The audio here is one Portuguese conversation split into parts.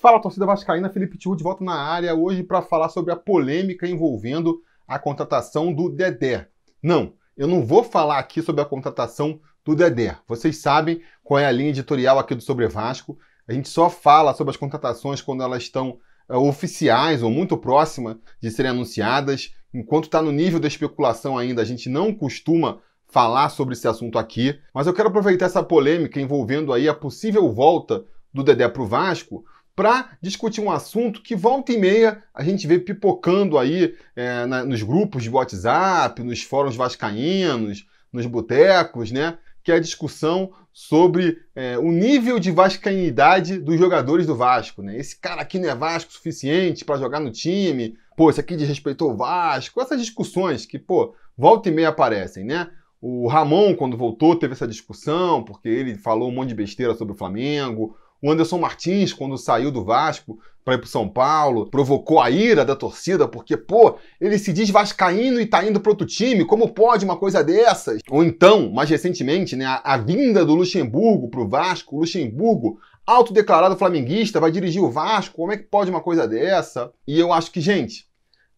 Fala torcida vascaína, Felipe Tiú de volta na área hoje para falar sobre a polêmica envolvendo a contratação do Dedé. Não, eu não vou falar aqui sobre a contratação do Dedé. Vocês sabem qual é a linha editorial aqui do Sobre Vasco. A gente só fala sobre as contratações quando elas estão é, oficiais ou muito próximas de serem anunciadas. Enquanto está no nível da especulação ainda, a gente não costuma falar sobre esse assunto aqui. Mas eu quero aproveitar essa polêmica envolvendo aí a possível volta do Dedé para o Vasco para discutir um assunto que volta e meia a gente vê pipocando aí é, na, nos grupos de WhatsApp, nos fóruns vascaínos, nos botecos, né? Que é a discussão sobre é, o nível de vascainidade dos jogadores do Vasco, né? Esse cara aqui não é Vasco suficiente para jogar no time, pô, esse aqui desrespeitou o Vasco, essas discussões que, pô, volta e meia aparecem, né? O Ramon, quando voltou, teve essa discussão, porque ele falou um monte de besteira sobre o Flamengo. O Anderson Martins, quando saiu do Vasco para ir para São Paulo, provocou a ira da torcida, porque, pô, ele se diz vascaíno e tá indo para outro time, como pode uma coisa dessas? Ou então, mais recentemente, né, a, a vinda do Luxemburgo para o Vasco, o Luxemburgo, autodeclarado flamenguista, vai dirigir o Vasco, como é que pode uma coisa dessa? E eu acho que, gente,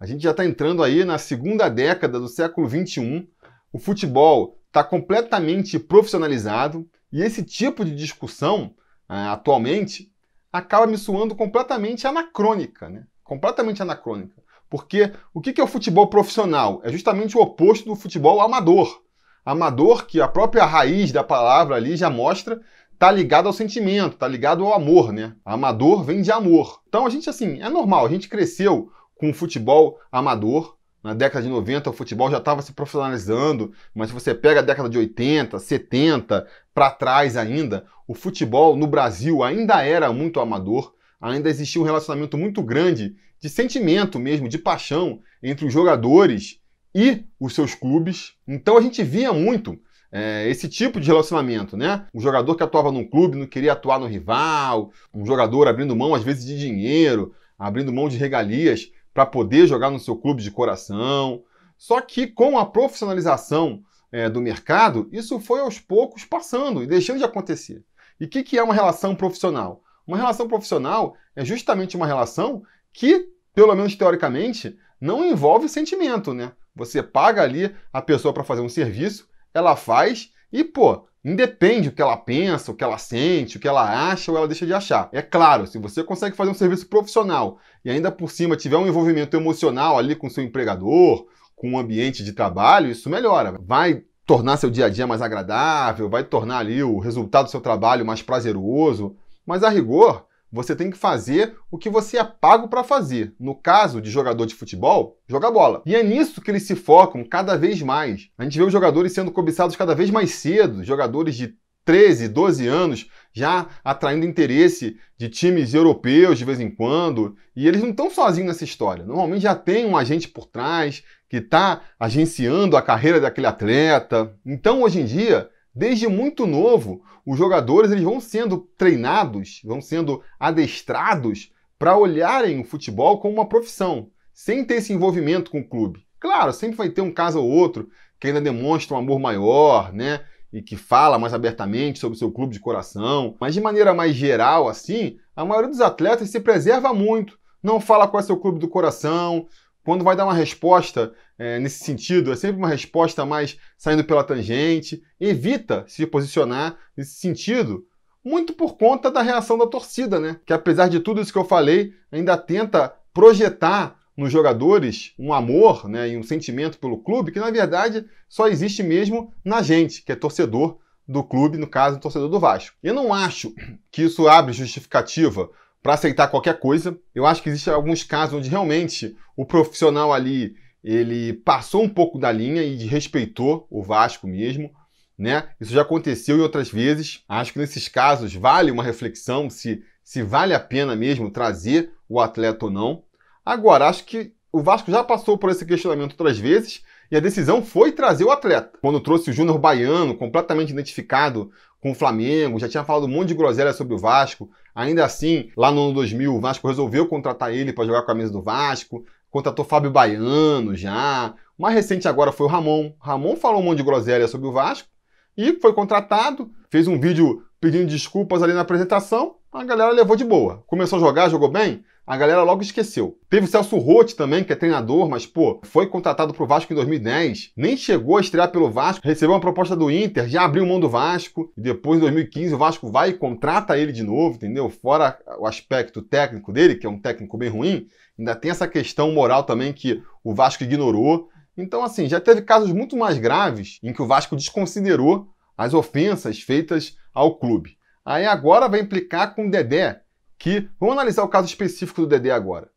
a gente já está entrando aí na segunda década do século XXI, o futebol está completamente profissionalizado e esse tipo de discussão é, atualmente, acaba me suando completamente anacrônica, né? Completamente anacrônica. Porque o que é o futebol profissional? É justamente o oposto do futebol amador. Amador, que a própria raiz da palavra ali já mostra, tá ligado ao sentimento, tá ligado ao amor, né? Amador vem de amor. Então a gente, assim, é normal, a gente cresceu com o futebol amador, na década de 90, o futebol já estava se profissionalizando, mas se você pega a década de 80, 70, para trás ainda, o futebol no Brasil ainda era muito amador, ainda existia um relacionamento muito grande de sentimento mesmo, de paixão entre os jogadores e os seus clubes. Então a gente via muito é, esse tipo de relacionamento, né? Um jogador que atuava num clube não queria atuar no rival, um jogador abrindo mão às vezes de dinheiro, abrindo mão de regalias para poder jogar no seu clube de coração. Só que com a profissionalização é, do mercado, isso foi aos poucos passando e deixando de acontecer. E o que, que é uma relação profissional? Uma relação profissional é justamente uma relação que, pelo menos teoricamente, não envolve sentimento, né? Você paga ali a pessoa para fazer um serviço, ela faz e, pô, Independe o que ela pensa, o que ela sente, o que ela acha ou ela deixa de achar. É claro, se você consegue fazer um serviço profissional e ainda por cima tiver um envolvimento emocional ali com seu empregador, com o ambiente de trabalho, isso melhora. Vai tornar seu dia a dia mais agradável, vai tornar ali o resultado do seu trabalho mais prazeroso. Mas a rigor, você tem que fazer o que você é pago para fazer. No caso de jogador de futebol, jogar bola. E é nisso que eles se focam cada vez mais. A gente vê os jogadores sendo cobiçados cada vez mais cedo, jogadores de 13, 12 anos, já atraindo interesse de times europeus de vez em quando. E eles não estão sozinhos nessa história. Normalmente já tem um agente por trás que está agenciando a carreira daquele atleta. Então, hoje em dia, Desde muito novo, os jogadores eles vão sendo treinados, vão sendo adestrados para olharem o futebol como uma profissão, sem ter esse envolvimento com o clube. Claro, sempre vai ter um caso ou outro que ainda demonstra um amor maior, né? E que fala mais abertamente sobre o seu clube de coração. Mas de maneira mais geral, assim, a maioria dos atletas se preserva muito. Não fala qual é seu clube do coração, quando vai dar uma resposta é, nesse sentido, é sempre uma resposta mais saindo pela tangente, evita se posicionar nesse sentido, muito por conta da reação da torcida, né? Que apesar de tudo isso que eu falei, ainda tenta projetar nos jogadores um amor né, e um sentimento pelo clube que, na verdade, só existe mesmo na gente, que é torcedor do clube, no caso, torcedor do Vasco. Eu não acho que isso abre justificativa para aceitar qualquer coisa. Eu acho que existem alguns casos onde realmente o profissional ali ele passou um pouco da linha e respeitou o Vasco mesmo, né? Isso já aconteceu em outras vezes. Acho que nesses casos vale uma reflexão se se vale a pena mesmo trazer o atleta ou não. Agora, acho que o Vasco já passou por esse questionamento outras vezes e a decisão foi trazer o atleta. Quando trouxe o Júnior Baiano, completamente identificado com o Flamengo, já tinha falado um monte de groselha sobre o Vasco, Ainda assim, lá no ano 2000, o Vasco resolveu contratar ele para jogar com a camisa do Vasco, contratou Fábio Baiano já. O mais recente agora foi o Ramon. Ramon falou um monte de groselha sobre o Vasco e foi contratado, fez um vídeo pedindo desculpas ali na apresentação, a galera levou de boa. Começou a jogar, jogou bem, a galera logo esqueceu. Teve o Celso Rotti também, que é treinador, mas, pô, foi contratado pro Vasco em 2010, nem chegou a estrear pelo Vasco, recebeu uma proposta do Inter, já abriu mão do Vasco, e depois, em 2015, o Vasco vai e contrata ele de novo, entendeu? Fora o aspecto técnico dele, que é um técnico bem ruim, ainda tem essa questão moral também que o Vasco ignorou. Então, assim, já teve casos muito mais graves em que o Vasco desconsiderou as ofensas feitas ao clube. Aí agora vai implicar com o Dedé, que vamos analisar o caso específico do Dedé agora. O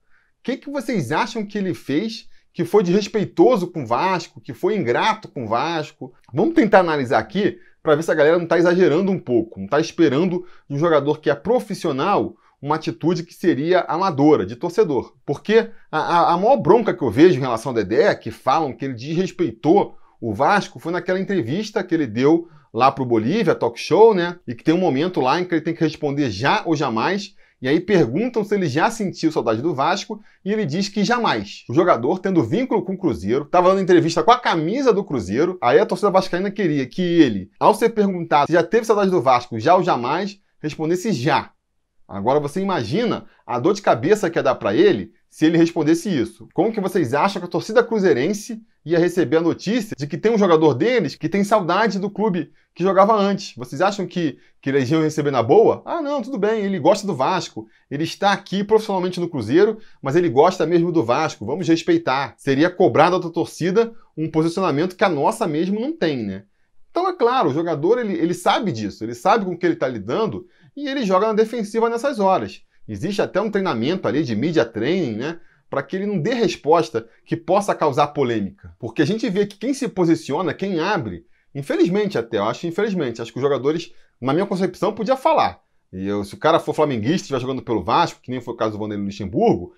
que, que vocês acham que ele fez que foi desrespeitoso com o Vasco, que foi ingrato com o Vasco? Vamos tentar analisar aqui para ver se a galera não está exagerando um pouco, não está esperando de um jogador que é profissional uma atitude que seria amadora, de torcedor. Porque a, a, a maior bronca que eu vejo em relação ao Dedé, é que falam que ele desrespeitou o Vasco, foi naquela entrevista que ele deu lá para o Bolívia, talk show, né? E que tem um momento lá em que ele tem que responder já ou jamais e aí perguntam se ele já sentiu saudade do Vasco e ele diz que jamais. O jogador, tendo vínculo com o Cruzeiro, estava dando entrevista com a camisa do Cruzeiro. Aí a torcida vascaína queria que ele, ao ser perguntado se já teve saudade do Vasco, já ou jamais, respondesse já. Agora você imagina a dor de cabeça que ia dar para ele se ele respondesse isso. Como que vocês acham que a torcida cruzeirense ia receber a notícia de que tem um jogador deles que tem saudade do clube que jogava antes. Vocês acham que, que eles iam receber na boa? Ah, não, tudo bem, ele gosta do Vasco. Ele está aqui profissionalmente no Cruzeiro, mas ele gosta mesmo do Vasco. Vamos respeitar. Seria cobrar da outra torcida um posicionamento que a nossa mesmo não tem, né? Então, é claro, o jogador ele, ele sabe disso, ele sabe com o que ele está lidando e ele joga na defensiva nessas horas. Existe até um treinamento ali de mídia training, né? para que ele não dê resposta que possa causar polêmica. Porque a gente vê que quem se posiciona, quem abre, infelizmente até, eu acho infelizmente, acho que os jogadores, na minha concepção, podia falar. E eu, se o cara for flamenguista e estiver jogando pelo Vasco, que nem foi o caso do Vanderlei Luxemburgo,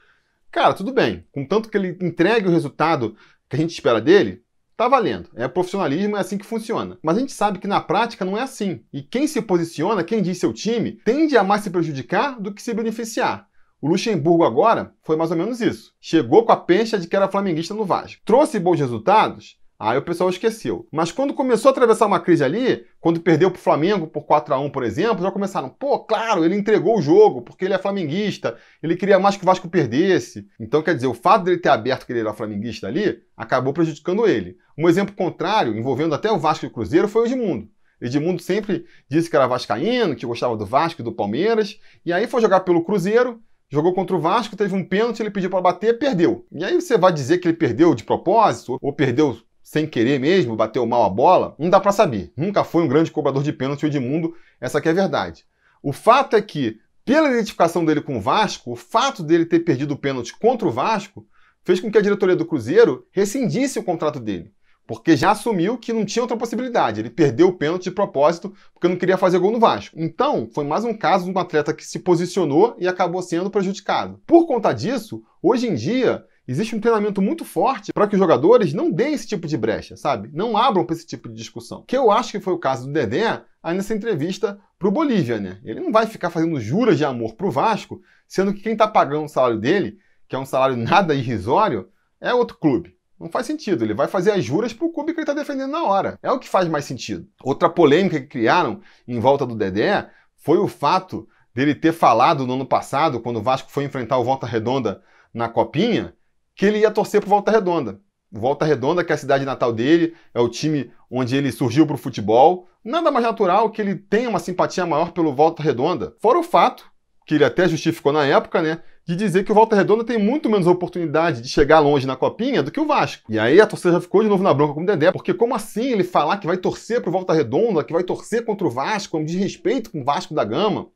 cara, tudo bem. Contanto que ele entregue o resultado que a gente espera dele, tá valendo. É profissionalismo, é assim que funciona. Mas a gente sabe que na prática não é assim. E quem se posiciona, quem diz seu time, tende a mais se prejudicar do que se beneficiar. O Luxemburgo agora foi mais ou menos isso. Chegou com a pencha de que era flamenguista no Vasco. Trouxe bons resultados, aí o pessoal esqueceu. Mas quando começou a atravessar uma crise ali, quando perdeu para o Flamengo por 4 a 1 por exemplo, já começaram, pô, claro, ele entregou o jogo, porque ele é flamenguista, ele queria mais que o Vasco perdesse. Então, quer dizer, o fato dele ter aberto que ele era flamenguista ali, acabou prejudicando ele. Um exemplo contrário, envolvendo até o Vasco e o Cruzeiro, foi o Edmundo. Edmundo sempre disse que era vascaíno, que gostava do Vasco e do Palmeiras, e aí foi jogar pelo Cruzeiro, Jogou contra o Vasco, teve um pênalti, ele pediu para bater, perdeu. E aí você vai dizer que ele perdeu de propósito ou perdeu sem querer mesmo, bateu mal a bola? Não dá para saber. Nunca foi um grande cobrador de pênalti o Edmundo, essa que é a verdade. O fato é que, pela identificação dele com o Vasco, o fato dele ter perdido o pênalti contra o Vasco fez com que a diretoria do Cruzeiro rescindisse o contrato dele porque já assumiu que não tinha outra possibilidade. Ele perdeu o pênalti de propósito porque não queria fazer gol no Vasco. Então, foi mais um caso de um atleta que se posicionou e acabou sendo prejudicado. Por conta disso, hoje em dia, existe um treinamento muito forte para que os jogadores não deem esse tipo de brecha, sabe? Não abram para esse tipo de discussão. Que eu acho que foi o caso do Dedé aí nessa entrevista para o Bolívia, né? Ele não vai ficar fazendo juras de amor para o Vasco, sendo que quem está pagando o salário dele, que é um salário nada irrisório, é outro clube. Não faz sentido. Ele vai fazer as juras pro clube que ele está defendendo na hora. É o que faz mais sentido. Outra polêmica que criaram em volta do Dedé foi o fato dele ter falado no ano passado, quando o Vasco foi enfrentar o Volta Redonda na Copinha, que ele ia torcer pro Volta Redonda. Volta Redonda, que é a cidade natal dele, é o time onde ele surgiu pro futebol. Nada mais natural que ele tenha uma simpatia maior pelo Volta Redonda. Fora o fato, que ele até justificou na época, né? de dizer que o Volta Redonda tem muito menos oportunidade de chegar longe na copinha do que o Vasco. E aí a torcida já ficou de novo na bronca com o Dedé, porque como assim ele falar que vai torcer pro Volta Redonda, que vai torcer contra o Vasco, como é um desrespeito com o Vasco da Gama?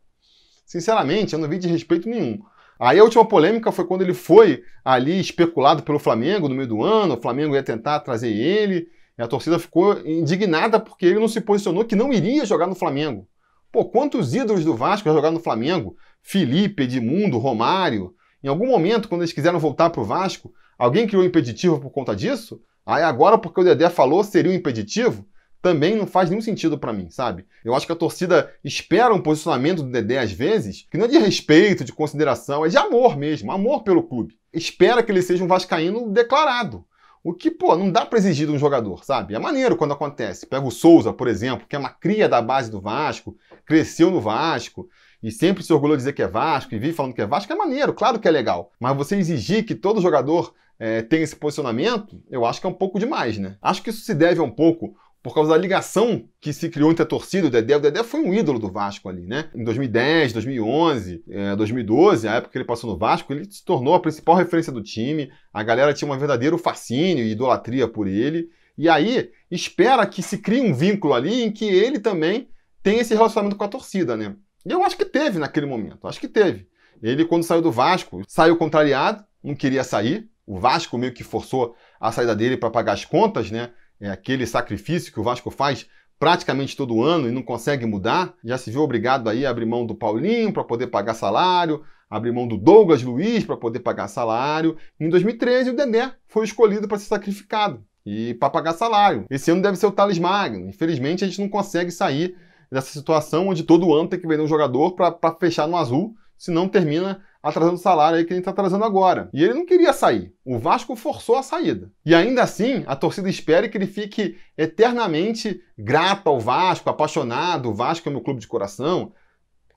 Sinceramente, eu não vi respeito nenhum. Aí a última polêmica foi quando ele foi ali especulado pelo Flamengo no meio do ano, o Flamengo ia tentar trazer ele, e a torcida ficou indignada porque ele não se posicionou que não iria jogar no Flamengo. Pô, quantos ídolos do Vasco já jogaram no Flamengo? Felipe, Edmundo, Romário. Em algum momento, quando eles quiseram voltar para o Vasco, alguém criou um impeditivo por conta disso? Aí agora, porque o Dedé falou, seria um impeditivo? Também não faz nenhum sentido para mim, sabe? Eu acho que a torcida espera um posicionamento do Dedé às vezes, que não é de respeito, de consideração, é de amor mesmo, amor pelo clube. Espera que ele seja um vascaíno declarado. O que, pô, não dá para exigir de um jogador, sabe? É maneiro quando acontece. Pega o Souza, por exemplo, que é uma cria da base do Vasco, cresceu no Vasco e sempre se orgulhou de dizer que é Vasco e vive falando que é Vasco, é maneiro, claro que é legal. Mas você exigir que todo jogador é, tenha esse posicionamento, eu acho que é um pouco demais, né? Acho que isso se deve a um pouco por causa da ligação que se criou entre a torcida e o Dedé. O Dedé foi um ídolo do Vasco ali, né? Em 2010, 2011, 2012, a época que ele passou no Vasco, ele se tornou a principal referência do time. A galera tinha um verdadeiro fascínio e idolatria por ele. E aí, espera que se crie um vínculo ali em que ele também tem esse relacionamento com a torcida, né? E eu acho que teve naquele momento, acho que teve. Ele, quando saiu do Vasco, saiu contrariado, não queria sair. O Vasco meio que forçou a saída dele para pagar as contas, né? é aquele sacrifício que o Vasco faz praticamente todo ano e não consegue mudar, já se viu obrigado aí a abrir mão do Paulinho para poder pagar salário, abrir mão do Douglas Luiz para poder pagar salário. Em 2013, o Dedé foi escolhido para ser sacrificado e para pagar salário. Esse ano deve ser o Thales Magno. Infelizmente, a gente não consegue sair dessa situação onde todo ano tem que vender um jogador para fechar no azul, senão termina atrasando salário aí que ele está atrasando agora. E ele não queria sair. O Vasco forçou a saída. E ainda assim, a torcida espera que ele fique eternamente grato ao Vasco, apaixonado, o Vasco é meu clube de coração.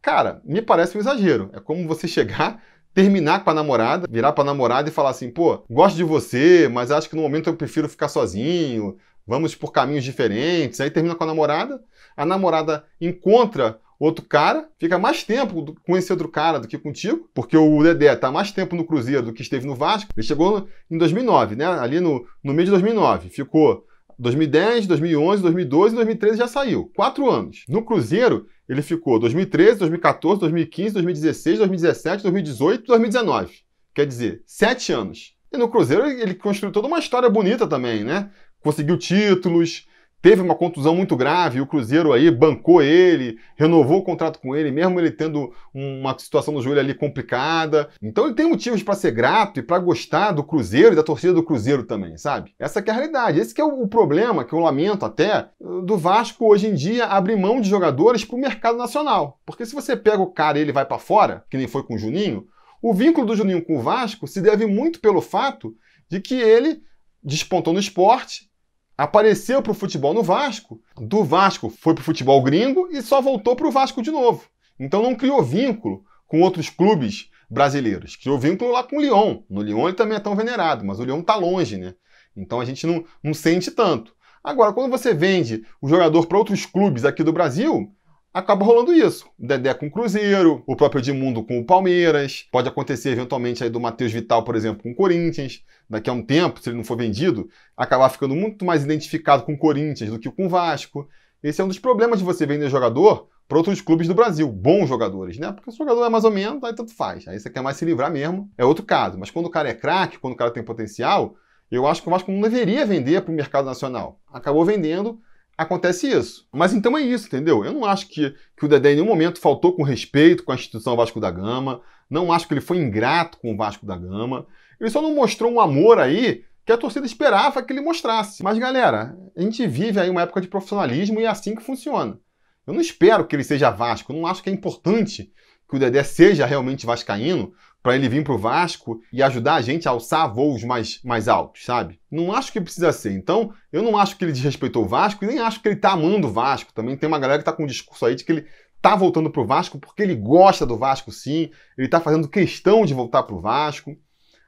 Cara, me parece um exagero. É como você chegar, terminar com a namorada, virar para a namorada e falar assim: pô, gosto de você, mas acho que no momento eu prefiro ficar sozinho, vamos por caminhos diferentes. Aí termina com a namorada, a namorada encontra outro cara, fica mais tempo com esse outro cara do que contigo, porque o Dedé tá mais tempo no Cruzeiro do que esteve no Vasco. Ele chegou em 2009, né? Ali no, no meio de 2009. Ficou 2010, 2011, 2012 e 2013 já saiu. Quatro anos. No Cruzeiro, ele ficou 2013, 2014, 2015, 2016, 2017, 2018 2019. Quer dizer, sete anos. E no Cruzeiro ele construiu toda uma história bonita também, né? Conseguiu títulos, teve uma contusão muito grave, o Cruzeiro aí bancou ele, renovou o contrato com ele, mesmo ele tendo uma situação no joelho ali complicada. Então ele tem motivos para ser grato e para gostar do Cruzeiro e da torcida do Cruzeiro também, sabe? Essa é a realidade. Esse é o problema que eu lamento até do Vasco hoje em dia abrir mão de jogadores para o mercado nacional. Porque se você pega o cara e ele vai para fora, que nem foi com o Juninho, o vínculo do Juninho com o Vasco se deve muito pelo fato de que ele despontou no esporte, apareceu para o futebol no Vasco, do Vasco foi para o futebol gringo e só voltou para o Vasco de novo. Então não criou vínculo com outros clubes brasileiros. Criou vínculo lá com o Lyon. No Lyon ele também é tão venerado, mas o Lyon está longe, né? Então a gente não, não sente tanto. Agora, quando você vende o jogador para outros clubes aqui do Brasil, acaba rolando isso. O Dedé com o Cruzeiro, o próprio Edmundo com o Palmeiras, pode acontecer eventualmente aí do Matheus Vital, por exemplo, com o Corinthians, daqui a um tempo, se ele não for vendido, acabar ficando muito mais identificado com o Corinthians do que com o Vasco. Esse é um dos problemas de você vender jogador para outros clubes do Brasil, bons jogadores, né? Porque o jogador é mais ou menos, aí tanto faz. Aí você quer mais se livrar mesmo, é outro caso. Mas quando o cara é craque, quando o cara tem potencial, eu acho que o Vasco não deveria vender para o mercado nacional. Acabou vendendo acontece isso. Mas então é isso, entendeu? Eu não acho que, que o Dedé em nenhum momento faltou com respeito com a instituição Vasco da Gama, não acho que ele foi ingrato com o Vasco da Gama, ele só não mostrou um amor aí que a torcida esperava que ele mostrasse. Mas galera, a gente vive aí uma época de profissionalismo e é assim que funciona. Eu não espero que ele seja Vasco, eu não acho que é importante que o Dedé seja realmente vascaíno, para ele vir para o Vasco e ajudar a gente a alçar voos mais, mais altos, sabe? Não acho que precisa ser. Então, eu não acho que ele desrespeitou o Vasco e nem acho que ele está amando o Vasco. Também tem uma galera que está com um discurso aí de que ele está voltando para o Vasco porque ele gosta do Vasco, sim. Ele está fazendo questão de voltar para o Vasco.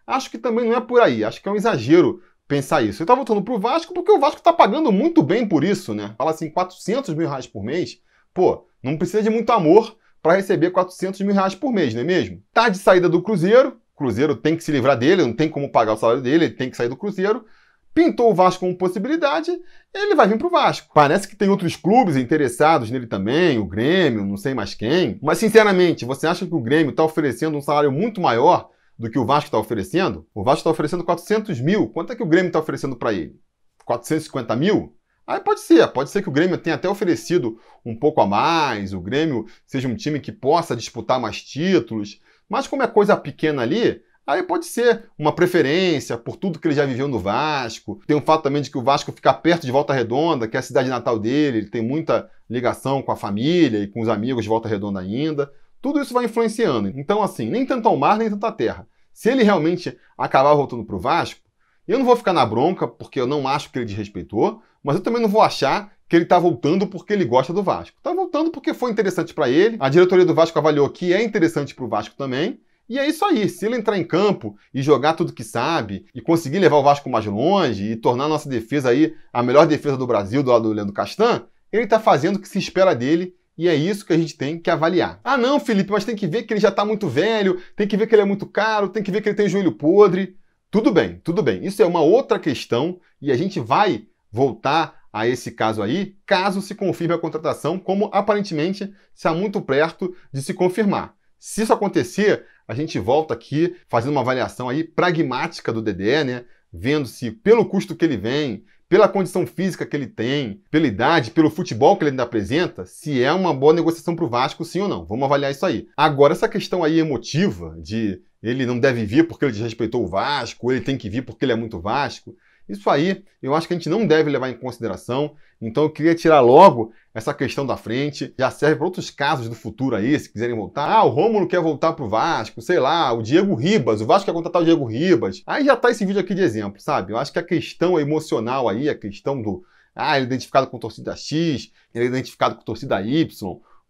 Acho que também não é por aí. Acho que é um exagero pensar isso. Ele está voltando para o Vasco porque o Vasco está pagando muito bem por isso, né? Fala assim, 400 mil reais por mês. Pô, não precisa de muito amor para receber 400 mil reais por mês, não é mesmo? Tá de saída do Cruzeiro, Cruzeiro tem que se livrar dele, não tem como pagar o salário dele, ele tem que sair do Cruzeiro. Pintou o Vasco como possibilidade, ele vai vir para o Vasco. Parece que tem outros clubes interessados nele também, o Grêmio, não sei mais quem. Mas, sinceramente, você acha que o Grêmio está oferecendo um salário muito maior do que o Vasco está oferecendo? O Vasco está oferecendo 400 mil. Quanto é que o Grêmio está oferecendo para ele? 450 mil? Aí pode ser, pode ser que o Grêmio tenha até oferecido um pouco a mais, o Grêmio seja um time que possa disputar mais títulos, mas como é coisa pequena ali, aí pode ser uma preferência por tudo que ele já viveu no Vasco. Tem o fato também de que o Vasco fica perto de Volta Redonda, que é a cidade natal dele, ele tem muita ligação com a família e com os amigos de Volta Redonda ainda. Tudo isso vai influenciando. Então, assim, nem tanto ao mar, nem tanto à terra. Se ele realmente acabar voltando para o Vasco, eu não vou ficar na bronca porque eu não acho que ele é desrespeitou, mas eu também não vou achar que ele está voltando porque ele gosta do Vasco. Está voltando porque foi interessante para ele. A diretoria do Vasco avaliou que é interessante para o Vasco também. E é isso aí. Se ele entrar em campo e jogar tudo que sabe e conseguir levar o Vasco mais longe e tornar a nossa defesa aí a melhor defesa do Brasil do lado do Leandro Castan, ele está fazendo o que se espera dele e é isso que a gente tem que avaliar. Ah, não, Felipe, mas tem que ver que ele já está muito velho, tem que ver que ele é muito caro, tem que ver que ele tem joelho podre. Tudo bem, tudo bem. Isso é uma outra questão e a gente vai voltar a esse caso aí, caso se confirme a contratação, como aparentemente está muito perto de se confirmar. Se isso acontecer, a gente volta aqui fazendo uma avaliação aí pragmática do DDE, né? Vendo se pelo custo que ele vem, pela condição física que ele tem, pela idade, pelo futebol que ele ainda apresenta, se é uma boa negociação para o Vasco, sim ou não. Vamos avaliar isso aí. Agora, essa questão aí emotiva de ele não deve vir porque ele desrespeitou o Vasco, ele tem que vir porque ele é muito Vasco. Isso aí eu acho que a gente não deve levar em consideração, então eu queria tirar logo essa questão da frente. Já serve para outros casos do futuro aí, se quiserem voltar. Ah, o Rômulo quer voltar pro Vasco, sei lá, o Diego Ribas, o Vasco quer contratar o Diego Ribas. Aí já tá esse vídeo aqui de exemplo, sabe? Eu acho que a questão emocional aí, a questão do ah, ele é identificado com torcida X, ele é identificado com torcida Y,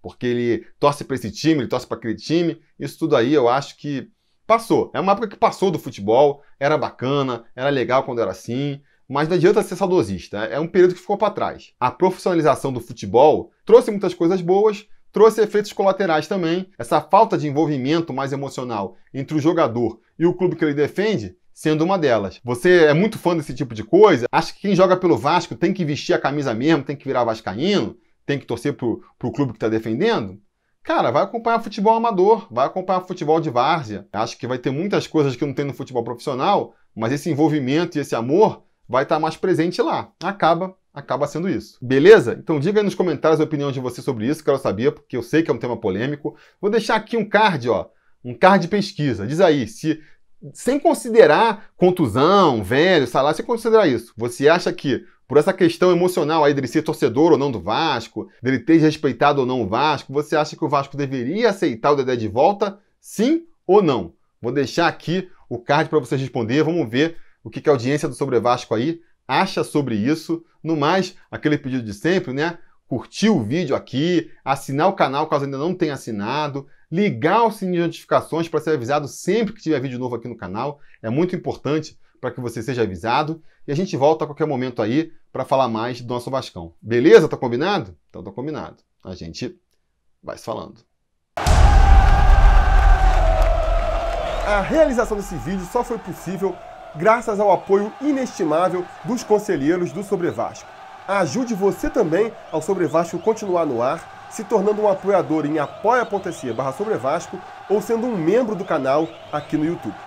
porque ele torce para esse time, ele torce para aquele time. Isso tudo aí eu acho que Passou. É uma época que passou do futebol, era bacana, era legal quando era assim, mas não adianta ser saudosista, é um período que ficou para trás. A profissionalização do futebol trouxe muitas coisas boas, trouxe efeitos colaterais também. Essa falta de envolvimento mais emocional entre o jogador e o clube que ele defende sendo uma delas. Você é muito fã desse tipo de coisa? Acha que quem joga pelo Vasco tem que vestir a camisa mesmo, tem que virar vascaíno, tem que torcer pro, pro clube que está defendendo? Cara, vai acompanhar futebol amador, vai acompanhar futebol de várzea. Acho que vai ter muitas coisas que não tem no futebol profissional, mas esse envolvimento e esse amor vai estar mais presente lá. Acaba acaba sendo isso. Beleza? Então diga aí nos comentários a opinião de você sobre isso, quero saber, porque eu sei que é um tema polêmico. Vou deixar aqui um card, ó, um card de pesquisa. Diz aí se sem considerar contusão, velho, salário, sem considerar isso, você acha que por essa questão emocional aí dele ser torcedor ou não do Vasco, dele ter respeitado ou não o Vasco, você acha que o Vasco deveria aceitar o Dedé de volta? Sim ou não? Vou deixar aqui o card para vocês responder. Vamos ver o que, que a audiência do Sobre Vasco aí acha sobre isso. No mais, aquele pedido de sempre, né? Curtir o vídeo aqui, assinar o canal caso ainda não tenha assinado, ligar o sininho de notificações para ser avisado sempre que tiver vídeo novo aqui no canal. É muito importante para que você seja avisado. E a gente volta a qualquer momento aí para falar mais do nosso Vascão. Beleza? Tá combinado? Então tá combinado. A gente vai se falando. A realização desse vídeo só foi possível graças ao apoio inestimável dos conselheiros do Sobre Vasco. Ajude você também ao Sobre Vasco continuar no ar, se tornando um apoiador em apoia.se barra ou sendo um membro do canal aqui no YouTube.